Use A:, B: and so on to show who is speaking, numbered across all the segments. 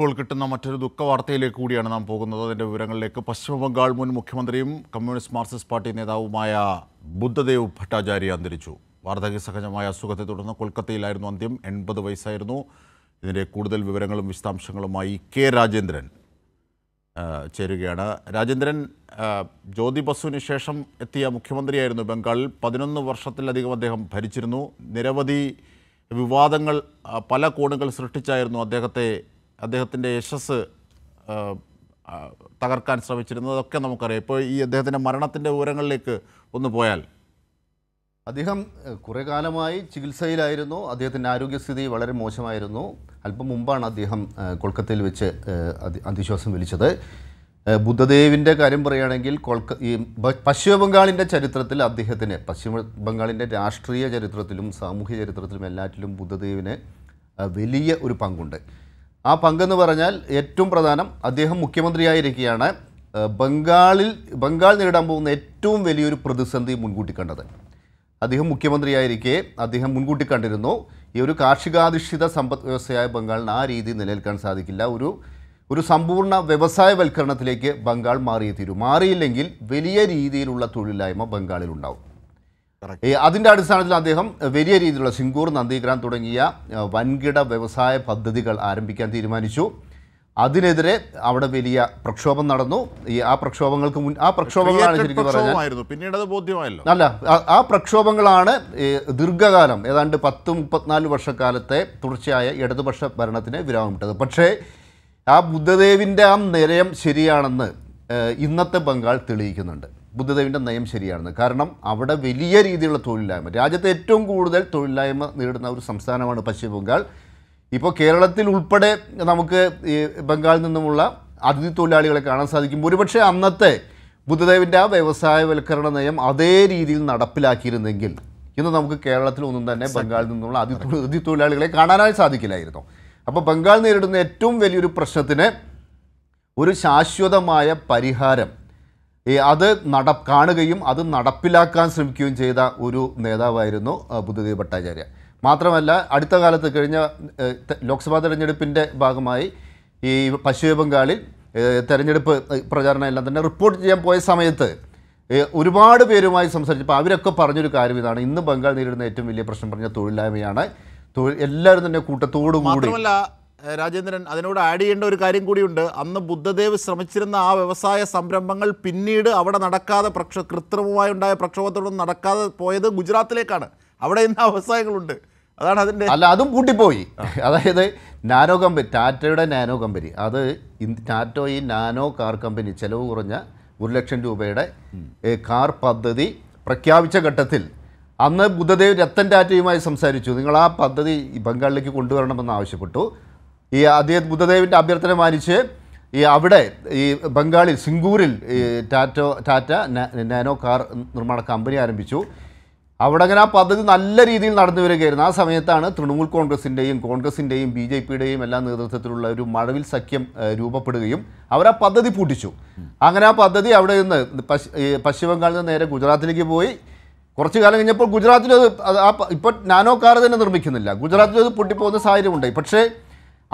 A: ഇപ്പോൾ കിട്ടുന്ന മറ്റൊരു ദുഃഖവാർത്തയിലേക്ക് കൂടിയാണ് നാം പോകുന്നത് അതിൻ്റെ വിവരങ്ങളിലേക്ക് പശ്ചിമബംഗാൾ മുൻ മുഖ്യമന്ത്രിയും കമ്മ്യൂണിസ്റ്റ് മാർക്സിസ്റ്റ് പാർട്ടി നേതാവുമായ ബുദ്ധദേവ് ഭട്ടാചാര്യ അന്തരിച്ചു സഹജമായ അസുഖത്തെ തുടർന്ന് കൊൽക്കത്തയിലായിരുന്നു അന്ത്യം എൺപത് വയസ്സായിരുന്നു ഇതിൻ്റെ കൂടുതൽ വിവരങ്ങളും വിശദാംശങ്ങളുമായി കെ രാജേന്ദ്രൻ ചേരുകയാണ് രാജേന്ദ്രൻ ജ്യോതി ബസുവിന് ശേഷം എത്തിയ മുഖ്യമന്ത്രിയായിരുന്നു ബംഗാളിൽ പതിനൊന്ന് വർഷത്തിലധികം അദ്ദേഹം ഭരിച്ചിരുന്നു നിരവധി വിവാദങ്ങൾ പല കോണുകൾ സൃഷ്ടിച്ചായിരുന്നു അദ്ദേഹത്തെ അദ്ദേഹത്തിൻ്റെ യശസ് തകർക്കാൻ ശ്രമിച്ചിരുന്നത് അതൊക്കെ നമുക്കറിയാം ഇപ്പോൾ ഈ അദ്ദേഹത്തിൻ്റെ മരണത്തിൻ്റെ വിവരങ്ങളിലേക്ക് ഒന്ന് പോയാൽ അദ്ദേഹം
B: കുറേ കാലമായി ചികിത്സയിലായിരുന്നു അദ്ദേഹത്തിൻ്റെ ആരോഗ്യസ്ഥിതി വളരെ മോശമായിരുന്നു അല്പം മുമ്പാണ് അദ്ദേഹം കൊൽക്കത്തയിൽ വെച്ച് അധിശ്വാസം വലിച്ചത് ബുദ്ധദേവിൻ്റെ കാര്യം പറയുകയാണെങ്കിൽ കൊൽക്ക ഈ പശ്ചിമ ചരിത്രത്തിൽ അദ്ദേഹത്തിന് പശ്ചിമ ബംഗാളിൻ്റെ രാഷ്ട്രീയ ചരിത്രത്തിലും സാമൂഹ്യ ചരിത്രത്തിലും എല്ലാറ്റിലും ബുദ്ധദേവിന് വലിയ ഒരു പങ്കുണ്ട് ആ പങ്കെന്ന് പറഞ്ഞാൽ ഏറ്റവും പ്രധാനം അദ്ദേഹം മുഖ്യമന്ത്രിയായിരിക്കുകയാണ് ബംഗാളിൽ ബംഗാൾ നേരിടാൻ പോകുന്ന ഏറ്റവും വലിയൊരു പ്രതിസന്ധി മുൻകൂട്ടി കണ്ടത് അദ്ദേഹം മുഖ്യമന്ത്രിയായിരിക്കെ അദ്ദേഹം മുൻകൂട്ടി കണ്ടിരുന്നു ഈ ഒരു കാർഷികാധിഷ്ഠിത സമ്പദ് വ്യവസ്ഥയായ ബംഗാളിന് ആ രീതി നിലനിൽക്കാൻ സാധിക്കില്ല ഒരു ഒരു സമ്പൂർണ്ണ വ്യവസായവൽക്കരണത്തിലേക്ക് ബംഗാൾ മാറിയേ തീരൂ മാറിയില്ലെങ്കിൽ വലിയ രീതിയിലുള്ള തൊഴിലില്ലായ്മ ബംഗാളിലുണ്ടാവും അതിൻ്റെ അടിസ്ഥാനത്തിൽ അദ്ദേഹം വലിയ രീതിയിലുള്ള സിംഗൂർ നന്ദിഗ്രാം തുടങ്ങിയ വൻകിട വ്യവസായ പദ്ധതികൾ ആരംഭിക്കാൻ തീരുമാനിച്ചു അതിനെതിരെ അവിടെ വലിയ പ്രക്ഷോഭം നടന്നു ഈ ആ പ്രക്ഷോഭങ്ങൾക്ക് മുൻ ആ പ്രക്ഷോഭങ്ങളാണ് ശരിക്കും പറഞ്ഞത്
A: പിന്നീട് അത് അല്ല
B: ആ പ്രക്ഷോഭങ്ങളാണ് ദീർഘകാലം ഏതാണ്ട് പത്ത് മുപ്പത്തിനാല് വർഷക്കാലത്തെ തുടർച്ചയായ ഇടതുപക്ഷ ഭരണത്തിന് വിരാമമിട്ടത് പക്ഷേ ആ ബുദ്ധദേവിൻ്റെ ആ നിരയം ശരിയാണെന്ന് ഇന്നത്തെ ബംഗാൾ തെളിയിക്കുന്നുണ്ട് ബുദ്ധദേവിൻ്റെ നയം ശരിയാണ് കാരണം അവിടെ വലിയ രീതിയിലുള്ള തൊഴിലില്ലായ്മ രാജ്യത്തെ ഏറ്റവും കൂടുതൽ തൊഴിലില്ലായ്മ നേരിടുന്ന ഒരു സംസ്ഥാനമാണ് പശ്ചിമ ബംഗാൾ ഇപ്പോൾ കേരളത്തിൽ ഉൾപ്പെടെ നമുക്ക് ബംഗാളിൽ നിന്നുമുള്ള അതിഥി തൊഴിലാളികളെ കാണാൻ സാധിക്കും ഒരുപക്ഷെ അന്നത്തെ ബുദ്ധദേവിൻ്റെ ആ വ്യവസായവൽക്കരണ നയം അതേ രീതിയിൽ നടപ്പിലാക്കിയിരുന്നെങ്കിൽ ഇന്ന് നമുക്ക് കേരളത്തിൽ ഒന്നും തന്നെ ബംഗാളിൽ നിന്നുള്ള അതിഥി തൊഴിലാളികളെ കാണാനായി സാധിക്കില്ലായിരുന്നു അപ്പോൾ ബംഗാൾ നേരിടുന്ന ഏറ്റവും വലിയൊരു പ്രശ്നത്തിന് ഒരു ശാശ്വതമായ പരിഹാരം അത് നട കാണുകയും അത് നടപ്പിലാക്കാൻ ശ്രമിക്കുകയും ചെയ്ത ഒരു നേതാവായിരുന്നു ബുദ്ധദേവ് ഭട്ടാചാര്യ മാത്രമല്ല അടുത്ത കാലത്ത് കഴിഞ്ഞ ലോക്സഭാ തെരഞ്ഞെടുപ്പിൻ്റെ ഭാഗമായി ഈ പശ്ചിമ ബംഗാളിൽ തെരഞ്ഞെടുപ്പ് പ്രചാരണം എല്ലാം തന്നെ റിപ്പോർട്ട് ചെയ്യാൻ പോയ സമയത്ത് ഒരുപാട് പേരുമായി സംസാരിച്ചപ്പോൾ അവരൊക്കെ പറഞ്ഞൊരു കാര്യം ഇതാണ് ഇന്ന് ബംഗാൾ നേരിടുന്ന ഏറ്റവും വലിയ പ്രശ്നം പറഞ്ഞ തൊഴിലില്ലായ്മയാണ് എല്ലാവരും തന്നെ കൂട്ടത്തോടുകൂടി
A: രാജേന്ദ്രൻ അതിനോട് ആഡ് ചെയ്യേണ്ട ഒരു കാര്യം കൂടിയുണ്ട് അന്ന് ബുദ്ധദേവ് ശ്രമിച്ചിരുന്ന ആ വ്യവസായ സംരംഭങ്ങൾ പിന്നീട് അവിടെ നടക്കാതെ പ്രക്ഷ കൃത്രിമമായി ഉണ്ടായ പ്രക്ഷോഭത്തോടൊന്നും നടക്കാതെ പോയത് ഗുജറാത്തിലേക്കാണ് അവിടെ ഇന്ന് വ്യവസായങ്ങളുണ്ട് അതാണ് അതിൻ്റെ അല്ല അതും കൂട്ടിപ്പോയി
B: അതായത് നാനോ കമ്പനി ടാറ്റയുടെ നാനോ കമ്പനി അത് ടാറ്റോ ഈ നാനോ കാർ കമ്പനി ചിലവ് കുറഞ്ഞ ഒരു ലക്ഷം രൂപയുടെ കാർ പദ്ധതി പ്രഖ്യാപിച്ച ഘട്ടത്തിൽ അന്ന് ബുദ്ധദേവ് രത്തൻ ടാറ്റയുമായി സംസാരിച്ചു നിങ്ങൾ ആ പദ്ധതി ബംഗാളിലേക്ക് കൊണ്ടുവരണമെന്ന് ആവശ്യപ്പെട്ടു ഈ അദ്ദേഹം ബുദ്ധദേവിൻ്റെ അഭ്യർത്ഥന മാനിച്ച് ഈ അവിടെ ഈ ബംഗാളിൽ സിംഗൂരിൽ ഈ ടാറ്റോ ടാറ്റ നാനോ കാർ നിർമ്മാണ കമ്പനി ആരംഭിച്ചു അവിടെ അങ്ങനെ ആ പദ്ധതി നല്ല രീതിയിൽ നടന്നു വരികയായിരുന്നു ആ സമയത്താണ് തൃണമൂൽ കോൺഗ്രസിൻ്റെയും കോൺഗ്രസിൻ്റെയും ബി ജെ പിയുടെയും എല്ലാ നേതൃത്വത്തിലുള്ള ഒരു മഴവിൽ സഖ്യം രൂപപ്പെടുകയും അവർ ആ പദ്ധതി പൂട്ടിച്ചു അങ്ങനെ ആ പദ്ധതി അവിടെ നിന്ന് പശ്ചിമബംഗാളിൽ നിന്ന് നേരെ ഗുജറാത്തിലേക്ക് പോയി കുറച്ച് കാലം കഴിഞ്ഞപ്പോൾ ഗുജറാത്തിൽ അത് ഇപ്പോൾ നാനോ കാർ തന്നെ നിർമ്മിക്കുന്നില്ല ഗുജറാത്തിൽ അത് പൊട്ടിപ്പോകുന്ന സാഹചര്യമുണ്ടായി പക്ഷേ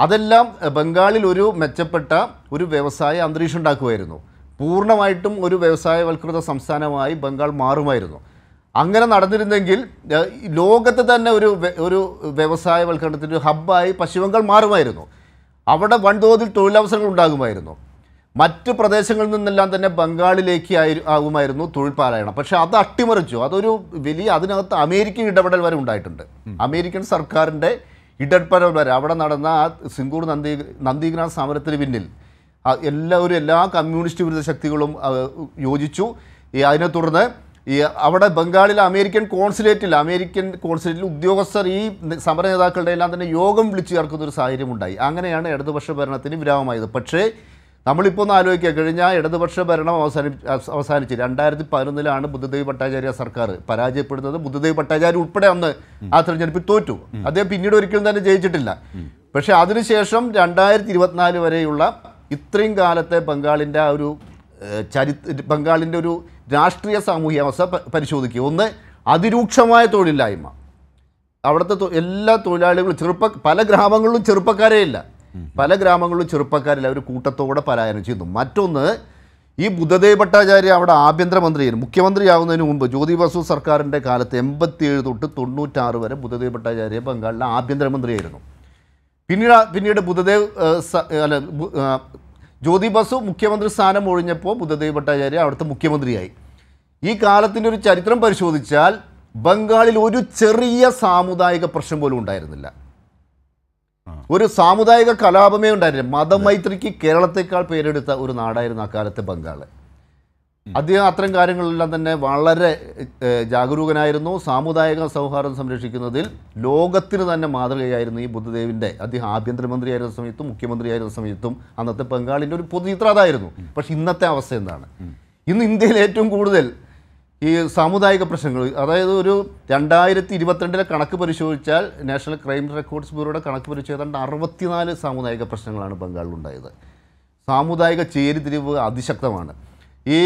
B: അതെല്ലാം ബംഗാളിൽ ഒരു മെച്ചപ്പെട്ട ഒരു വ്യവസായ അന്തരീക്ഷം ഉണ്ടാക്കുമായിരുന്നു പൂർണ്ണമായിട്ടും ഒരു വ്യവസായവൽകൃത സംസ്ഥാനമായി ബംഗാൾ മാറുമായിരുന്നു അങ്ങനെ നടന്നിരുന്നെങ്കിൽ ലോകത്ത് തന്നെ ഒരു ഒരു വ്യവസായവൽക്കരണത്തിൻ്റെ ഹബ്ബായി പശ്ചിമബംഗാൾ മാറുമായിരുന്നു അവിടെ വൻതോതിൽ തൊഴിലവസരങ്ങൾ ഉണ്ടാകുമായിരുന്നു മറ്റ് പ്രദേശങ്ങളിൽ നിന്നെല്ലാം തന്നെ ബംഗാളിലേക്ക് ആയി ആകുമായിരുന്നു തൊഴിൽ പാരായണം പക്ഷേ അത് അട്ടിമറിച്ചു അതൊരു വലിയ അതിനകത്ത് അമേരിക്കൻ ഇടപെടൽ വരെ ഉണ്ടായിട്ടുണ്ട് അമേരിക്കൻ സർക്കാരിൻ്റെ ഇടപ്പരം വരെ അവിടെ നടന്ന ആ സിംഗൂർ നന്ദി നന്ദിഗ്രാം സമരത്തിന് പിന്നിൽ എല്ലാവരും എല്ലാ കമ്മ്യൂണിസ്റ്റ് വിരുദ്ധ ശക്തികളും യോജിച്ചു അതിനെ തുടർന്ന് ഈ അവിടെ ബംഗാളിലെ അമേരിക്കൻ കോൺസുലേറ്റിൽ അമേരിക്കൻ കോൺസുലേറ്റിൽ ഉദ്യോഗസ്ഥർ ഈ സമര നേതാക്കളുടെ എല്ലാം തന്നെ യോഗം വിളിച്ചു ചേർക്കുന്ന ഒരു സാഹചര്യം ഉണ്ടായി അങ്ങനെയാണ് ഇടതുപക്ഷ ഭരണത്തിന് വിരാമമായത് പക്ഷേ നമ്മളിപ്പോൾ ഒന്ന് ആലോചിക്കുക കഴിഞ്ഞ ഇടതുപക്ഷ ഭരണം അവസാനി അവസാനിച്ച് രണ്ടായിരത്തി പതിനൊന്നിലാണ് ബുദ്ധദേവ് ഭട്ടാചാര്യ സർക്കാർ പരാജയപ്പെടുന്നത് ബുദ്ധദേവ് ഭട്ടാചാര്യ ഉൾപ്പെടെ അന്ന് ആ തെരഞ്ഞെടുപ്പിൽ തോറ്റു അദ്ദേഹം പിന്നീട് ഒരിക്കലും തന്നെ ജയിച്ചിട്ടില്ല പക്ഷേ അതിനുശേഷം രണ്ടായിരത്തി ഇരുപത്തിനാല് വരെയുള്ള ഇത്രയും കാലത്തെ ബംഗാളിൻ്റെ ആ ഒരു ചരി ബംഗാളിൻ്റെ ഒരു രാഷ്ട്രീയ സാമൂഹിക അവസ്ഥ പരിശോധിക്കുക ഒന്ന് അതിരൂക്ഷമായ തൊഴിലില്ലായ്മ അവിടുത്തെ എല്ലാ തൊഴിലാളികളും ചെറുപ്പ പല ഗ്രാമങ്ങളിലും ചെറുപ്പക്കാരേ ഇല്ല പല ഗ്രാമങ്ങളിലും ചെറുപ്പക്കാരിൽ അവർ കൂട്ടത്തോടെ പലായനം ചെയ്യുന്നു മറ്റൊന്ന് ഈ ബുദ്ധദേവ് ഭട്ടാചാര്യ അവിടെ ആഭ്യന്തരമന്ത്രിയായിരുന്നു മുഖ്യമന്ത്രിയാവുന്നതിന് മുമ്പ് ജ്യോതി ബസു സർക്കാരിൻ്റെ കാലത്ത് എൺപത്തിയേഴ് തൊട്ട് തൊണ്ണൂറ്റാറ് വരെ ബുദ്ധദേവ് ഭട്ടാചാര്യ ബംഗാളിലെ ആഭ്യന്തരമന്ത്രിയായിരുന്നു പിന്നീട് പിന്നീട് ബുദ്ധദേവ് അല്ല ജ്യോതി ബസു മുഖ്യമന്ത്രി സ്ഥാനം ഒഴിഞ്ഞപ്പോൾ ബുദ്ധദേവ് ഭട്ടാചാര്യ അവിടുത്തെ മുഖ്യമന്ത്രിയായി ഈ കാലത്തിൻ്റെ ഒരു ചരിത്രം പരിശോധിച്ചാൽ ബംഗാളിൽ ഒരു ചെറിയ സാമുദായിക പ്രശ്നം പോലും ഉണ്ടായിരുന്നില്ല ഒരു സാമുദായിക കലാപമേ ഉണ്ടായിരുന്നില്ല മതമൈത്രിക്ക് കേരളത്തെക്കാൾ പേരെടുത്ത ഒരു നാടായിരുന്നു അക്കാലത്തെ ബംഗാൾ അദ്ദേഹം അത്തരം കാര്യങ്ങളെല്ലാം തന്നെ വളരെ ജാഗരൂകനായിരുന്നു സാമുദായിക സൗഹാർദ്ദം സംരക്ഷിക്കുന്നതിൽ ലോകത്തിന് തന്നെ മാതൃകയായിരുന്നു ഈ ബുദ്ധദേവിൻ്റെ അദ്ദേഹം ആഭ്യന്തരമന്ത്രിയായിരുന്ന സമയത്തും മുഖ്യമന്ത്രിയായിരുന്ന സമയത്തും അന്നത്തെ ബംഗാളിൻ്റെ ഒരു പൊതു അതായിരുന്നു പക്ഷെ ഇന്നത്തെ അവസ്ഥ എന്താണ് ഇന്ന് ഇന്ത്യയിൽ ഏറ്റവും കൂടുതൽ ഈ സാമുദായിക പ്രശ്നങ്ങൾ അതായത് ഒരു രണ്ടായിരത്തി ഇരുപത്തിരണ്ടിലെ കണക്ക് പരിശോധിച്ചാൽ നാഷണൽ ക്രൈം റെക്കോർഡ്സ് ബ്യൂറോയുടെ കണക്ക് പരിശോധിച്ചാൽ അറുപത്തിനാല് സാമുദായിക പ്രശ്നങ്ങളാണ് ബംഗാളിലുണ്ടായത് സാമുദായിക ചേരിതിരിവ് അതിശക്തമാണ് ഈ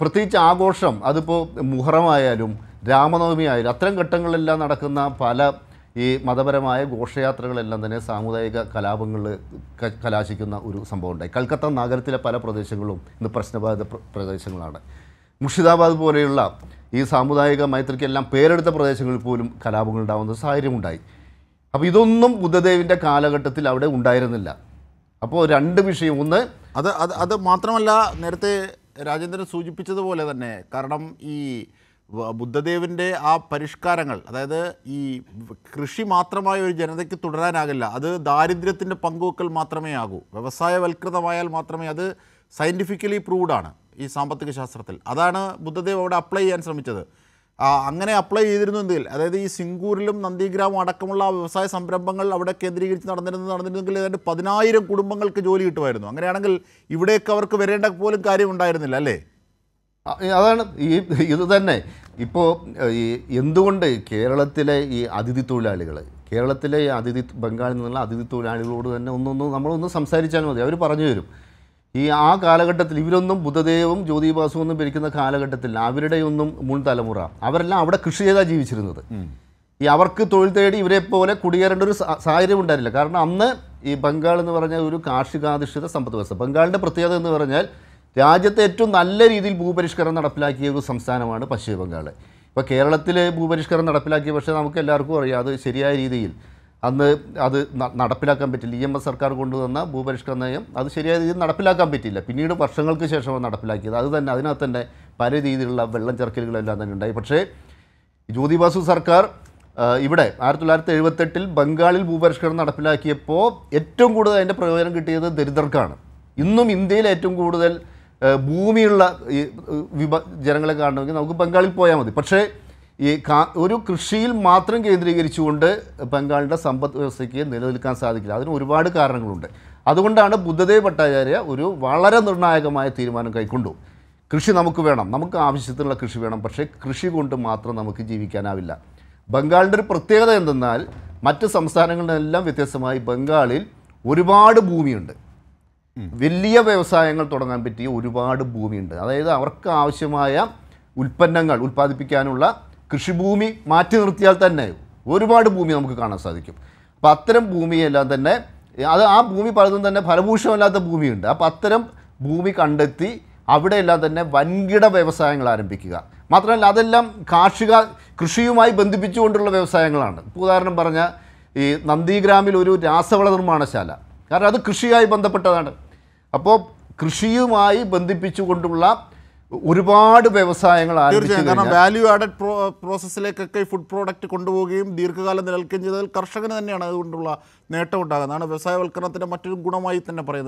B: പ്രത്യേകിച്ച് ആഘോഷം അതിപ്പോൾ മുഹറമായാലും രാമനവമി ആയാലും അത്തരം ഘട്ടങ്ങളിലെല്ലാം നടക്കുന്ന പല ഈ മതപരമായ ഘോഷയാത്രകളെല്ലാം തന്നെ സാമുദായിക കലാപങ്ങളിൽ കലാശിക്കുന്ന ഒരു സംഭവം ഉണ്ടായി കൽക്കത്ത നഗരത്തിലെ പല പ്രദേശങ്ങളും ഇന്ന് പ്രശ്നബാധിത പ്രദേശങ്ങളാണ് മുർഷിദാബാദ് പോലെയുള്ള ഈ സാമുദായിക മൈത്രിക്കെല്ലാം പേരെടുത്ത പ്രദേശങ്ങളിൽ പോലും കലാപങ്ങൾ ഉണ്ടാകുന്ന സാഹചര്യമുണ്ടായി അപ്പോൾ ഇതൊന്നും ബുദ്ധദേവിൻ്റെ കാലഘട്ടത്തിൽ അവിടെ ഉണ്ടായിരുന്നില്ല
A: അപ്പോൾ രണ്ട് വിഷയം ഒന്ന് അത് അത് അത് മാത്രമല്ല നേരത്തെ രാജേന്ദ്രൻ സൂചിപ്പിച്ചതുപോലെ തന്നെ കാരണം ഈ ബുദ്ധദേവിൻ്റെ ആ പരിഷ്കാരങ്ങൾ അതായത് ഈ കൃഷി മാത്രമായ ഒരു ജനതയ്ക്ക് തുടരാനാകില്ല അത് ദാരിദ്ര്യത്തിൻ്റെ പങ്കുവെക്കൽ മാത്രമേ ആകൂ വ്യവസായവൽകൃതമായാൽ മാത്രമേ അത് സയൻറ്റിഫിക്കലി പ്രൂവ്ഡാണ് ആണ് ഈ സാമ്പത്തിക ശാസ്ത്രത്തിൽ അതാണ് ബുദ്ധദേവ് അവിടെ അപ്ലൈ ചെയ്യാൻ ശ്രമിച്ചത് അങ്ങനെ അപ്ലൈ ചെയ്തിരുന്നെങ്കിൽ അതായത് ഈ സിംഗൂരിലും നന്ദിഗ്രാമം അടക്കമുള്ള വ്യവസായ സംരംഭങ്ങൾ അവിടെ കേന്ദ്രീകരിച്ച് നടന്നിരുന്നു നടന്നിരുന്നെങ്കിൽ ഏതാണ്ട് പതിനായിരം കുടുംബങ്ങൾക്ക് ജോലി കിട്ടുമായിരുന്നു അങ്ങനെയാണെങ്കിൽ ഇവിടേക്ക് അവർക്ക് വരേണ്ട പോലും കാര്യം ഉണ്ടായിരുന്നില്ല അല്ലേ
B: അതാണ് ഈ ഇത് തന്നെ ഇപ്പോൾ ഈ എന്തുകൊണ്ട് കേരളത്തിലെ ഈ അതിഥി തൊഴിലാളികൾ കേരളത്തിലെ ഈ അതിഥി ബംഗാളിൽ നിന്നുള്ള അതിഥി തൊഴിലാളികളോട് തന്നെ ഒന്നൊന്ന് നമ്മളൊന്ന് സംസാരിച്ചാൽ മതി അവർ പറഞ്ഞു തരും ഈ ആ കാലഘട്ടത്തിൽ ഇവരൊന്നും ബുദ്ധദേവും ജ്യോതിബാസും ഒന്നും ഭരിക്കുന്ന കാലഘട്ടത്തിൽ അവരുടെയൊന്നും മുൻ തലമുറ അവരെല്ലാം അവിടെ കൃഷി ചെയ്താണ് ജീവിച്ചിരുന്നത് ഈ അവർക്ക് തൊഴിൽ തേടി ഇവരെ പോലെ കുടിയേറേണ്ട ഒരു സാഹചര്യം ഉണ്ടായിരുന്നില്ല കാരണം അന്ന് ഈ ബംഗാൾ എന്ന് പറഞ്ഞ ഒരു കാർഷികാധിഷ്ഠിത സമ്പദ് വ്യവസ്ഥ ബംഗാളിൻ്റെ പ്രത്യേകത എന്ന് പറഞ്ഞാൽ രാജ്യത്തെ ഏറ്റവും നല്ല രീതിയിൽ ഭൂപരിഷ്കരണം നടപ്പിലാക്കിയ ഒരു സംസ്ഥാനമാണ് പശ്ചിമ ബംഗാൾ ഇപ്പോൾ കേരളത്തിൽ ഭൂപരിഷ്കരണം നടപ്പിലാക്കിയ പക്ഷേ നമുക്ക് എല്ലാവർക്കും അറിയാം അത് ശരിയായ രീതിയിൽ അന്ന് അത് നടപ്പിലാക്കാൻ പറ്റില്ല ഇ എം എസ് സർക്കാർ കൊണ്ടുവന്ന ഭൂപരിഷ്കരണ നയം അത് ശരിയായ രീതിയിൽ നടപ്പിലാക്കാൻ പറ്റില്ല പിന്നീട് വർഷങ്ങൾക്ക് ശേഷമാണ് നടപ്പിലാക്കിയത് അത് തന്നെ അതിനകത്ത് തന്നെ പല രീതിയിലുള്ള വെള്ളം ചെറുക്കലുകളെല്ലാം തന്നെ ഉണ്ടായി പക്ഷേ ജ്യോതി ബാസു സർക്കാർ ഇവിടെ ആയിരത്തി തൊള്ളായിരത്തി എഴുപത്തെട്ടിൽ ബംഗാളിൽ ഭൂപരിഷ്കരണം നടപ്പിലാക്കിയപ്പോൾ ഏറ്റവും കൂടുതൽ അതിൻ്റെ പ്രയോജനം കിട്ടിയത് ദരിദ്രർക്കാണ് ഇന്നും ഇന്ത്യയിൽ ഏറ്റവും കൂടുതൽ ഭൂമിയുള്ള വിഭ ജനങ്ങളെ കാണണമെങ്കിൽ നമുക്ക് ബംഗാളിൽ പോയാൽ മതി പക്ഷേ ഈ കാ ഒരു കൃഷിയിൽ മാത്രം കേന്ദ്രീകരിച്ചുകൊണ്ട് ബംഗാളിൻ്റെ സമ്പദ് വ്യവസ്ഥയ്ക്ക് നിലനിൽക്കാൻ സാധിക്കില്ല അതിന് ഒരുപാട് കാരണങ്ങളുണ്ട് അതുകൊണ്ടാണ് ബുദ്ധദേവ് ഭട്ടാചാര്യ ഒരു വളരെ നിർണായകമായ തീരുമാനം കൈക്കൊണ്ടു കൃഷി നമുക്ക് വേണം നമുക്ക് ആവശ്യത്തിനുള്ള കൃഷി വേണം പക്ഷേ കൃഷി കൊണ്ട് മാത്രം നമുക്ക് ജീവിക്കാനാവില്ല ബംഗാളിൻ്റെ ഒരു പ്രത്യേകത എന്തെന്നാൽ മറ്റ് സംസ്ഥാനങ്ങളിലെല്ലാം വ്യത്യസ്തമായി ബംഗാളിൽ ഒരുപാട് ഭൂമിയുണ്ട് വലിയ വ്യവസായങ്ങൾ തുടങ്ങാൻ പറ്റിയ ഒരുപാട് ഭൂമിയുണ്ട് അതായത് അവർക്ക് ആവശ്യമായ ഉൽപ്പന്നങ്ങൾ ഉൽപ്പാദിപ്പിക്കാനുള്ള കൃഷിഭൂമി മാറ്റി നിർത്തിയാൽ തന്നെ ഒരുപാട് ഭൂമി നമുക്ക് കാണാൻ സാധിക്കും അപ്പം അത്തരം ഭൂമിയെല്ലാം തന്നെ അത് ആ ഭൂമി പലതും തന്നെ ഫലഭൂഷമല്ലാത്ത ഭൂമിയുണ്ട് അപ്പം അത്തരം ഭൂമി കണ്ടെത്തി അവിടെയെല്ലാം തന്നെ വൻകിട വ്യവസായങ്ങൾ ആരംഭിക്കുക മാത്രമല്ല അതെല്ലാം കാർഷിക കൃഷിയുമായി ബന്ധിപ്പിച്ചുകൊണ്ടുള്ള വ്യവസായങ്ങളാണ് ഉദാഹരണം പറഞ്ഞാൽ ഈ നന്ദിഗ്രാമിൽ ഒരു രാസവള നിർമ്മാണശാല കാരണം അത് കൃഷിയായി ബന്ധപ്പെട്ടതാണ് അപ്പോൾ കൃഷിയുമായി ബന്ധിപ്പിച്ചുകൊണ്ടുള്ള ഒരുപാട് വ്യവസായങ്ങൾ തീർച്ചയായും കാരണം വാല്യൂ
A: ആഡഡ് പ്രോസസ്സിലേക്കൊക്കെ ഫുഡ് പ്രോഡക്റ്റ് കൊണ്ടുപോവുകയും ദീർഘകാലം നിലനിൽക്കുകയും ചെയ്താൽ കർഷകന് തന്നെയാണ് അതുകൊണ്ടുള്ള നേട്ടം ഉണ്ടാകുന്നതാണ് വ്യവസായവൽക്കരണത്തിൻ്റെ മറ്റൊരു ഗുണമായി തന്നെ പറയുന്നത്